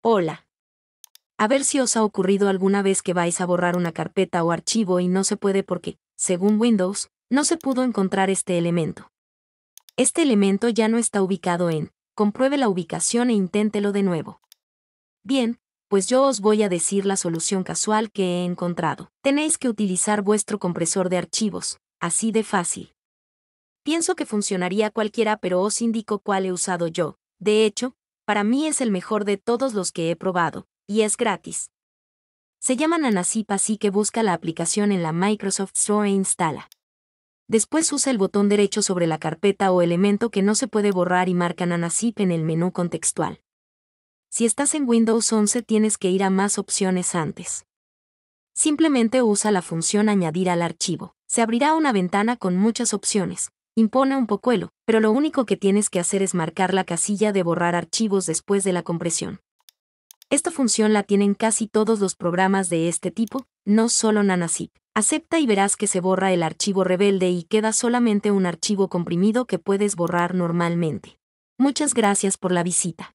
Hola. A ver si os ha ocurrido alguna vez que vais a borrar una carpeta o archivo y no se puede porque, según Windows, no se pudo encontrar este elemento. Este elemento ya no está ubicado en, compruebe la ubicación e inténtelo de nuevo. Bien, pues yo os voy a decir la solución casual que he encontrado. Tenéis que utilizar vuestro compresor de archivos, así de fácil. Pienso que funcionaría cualquiera pero os indico cuál he usado yo. De hecho, para mí es el mejor de todos los que he probado, y es gratis. Se llama Nanasip así que busca la aplicación en la Microsoft Store e instala. Después usa el botón derecho sobre la carpeta o elemento que no se puede borrar y marca Nanasip en el menú contextual. Si estás en Windows 11 tienes que ir a más opciones antes. Simplemente usa la función añadir al archivo. Se abrirá una ventana con muchas opciones, impone un poco pocuelo, pero lo único que tienes que hacer es marcar la casilla de borrar archivos después de la compresión. Esta función la tienen casi todos los programas de este tipo, no solo NanaZip. Acepta y verás que se borra el archivo rebelde y queda solamente un archivo comprimido que puedes borrar normalmente. Muchas gracias por la visita.